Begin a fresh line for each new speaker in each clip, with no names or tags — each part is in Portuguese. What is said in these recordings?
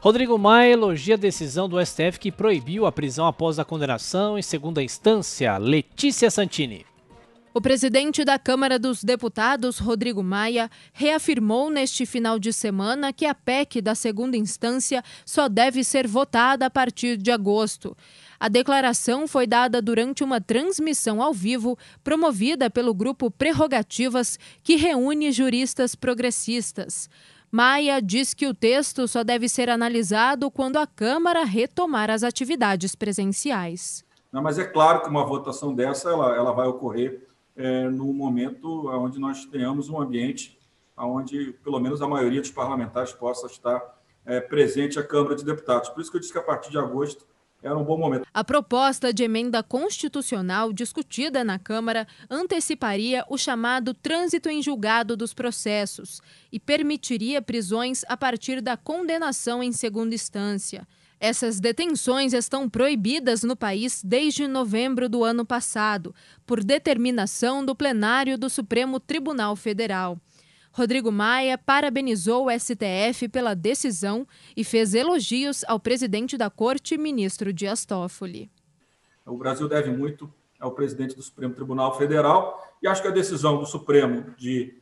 Rodrigo Maia elogia a decisão do STF que proibiu a prisão após a condenação em segunda instância. Letícia Santini.
O presidente da Câmara dos Deputados, Rodrigo Maia, reafirmou neste final de semana que a PEC da segunda instância só deve ser votada a partir de agosto. A declaração foi dada durante uma transmissão ao vivo promovida pelo grupo Prerrogativas, que reúne juristas progressistas. Maia diz que o texto só deve ser analisado quando a Câmara retomar as atividades presenciais. Não,
mas é claro que uma votação dessa ela, ela vai ocorrer é, no momento onde nós tenhamos um ambiente onde, pelo menos, a maioria dos parlamentares possa estar é, presente à Câmara de Deputados. Por isso que eu disse que a partir de agosto era um bom momento.
A proposta de emenda constitucional discutida na Câmara anteciparia o chamado trânsito em julgado dos processos e permitiria prisões a partir da condenação em segunda instância. Essas detenções estão proibidas no país desde novembro do ano passado, por determinação do plenário do Supremo Tribunal Federal. Rodrigo Maia parabenizou o STF pela decisão e fez elogios ao presidente da corte, ministro Dias Toffoli.
O Brasil deve muito ao presidente do Supremo Tribunal Federal e acho que a decisão do Supremo de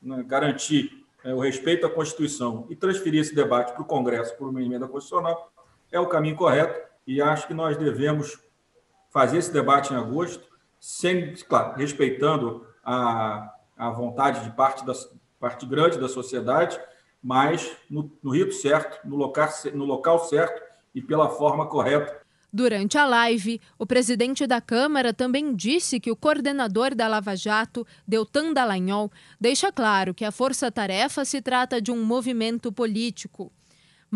né, garantir é, o respeito à Constituição e transferir esse debate para o Congresso por uma emenda constitucional é o caminho correto e acho que nós devemos fazer esse debate em agosto, sem, claro, respeitando a, a vontade de parte da, parte grande da sociedade, mas no, no rito certo, no local, no local certo e pela forma correta.
Durante a live, o presidente da Câmara também disse que o coordenador da Lava Jato, Deltan Dallagnol, deixa claro que a Força Tarefa se trata de um movimento político.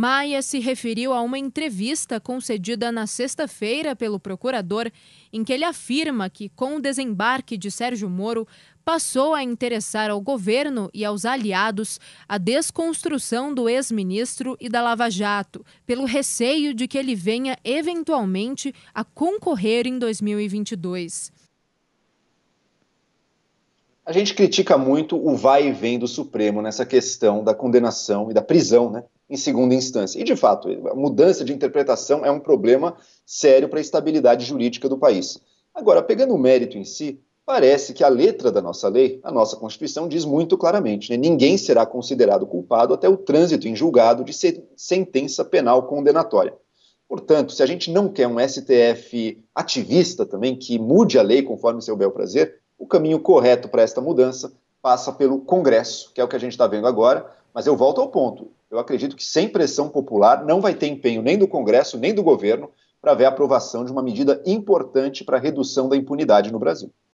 Maia se referiu a uma entrevista concedida na sexta-feira pelo procurador, em que ele afirma que, com o desembarque de Sérgio Moro, passou a interessar ao governo e aos aliados a desconstrução do ex-ministro e da Lava Jato, pelo receio de que ele venha eventualmente a concorrer em 2022.
A gente critica muito o vai e vem do Supremo nessa questão da condenação e da prisão, né, em segunda instância. E, de fato, a mudança de interpretação é um problema sério para a estabilidade jurídica do país. Agora, pegando o mérito em si, parece que a letra da nossa lei, a nossa Constituição, diz muito claramente: né, ninguém será considerado culpado até o trânsito em julgado de sentença penal condenatória. Portanto, se a gente não quer um STF ativista também, que mude a lei conforme seu bel prazer, o caminho correto para esta mudança passa pelo Congresso, que é o que a gente está vendo agora, mas eu volto ao ponto. Eu acredito que sem pressão popular não vai ter empenho nem do Congresso, nem do governo para ver a aprovação de uma medida importante para a redução da impunidade no Brasil.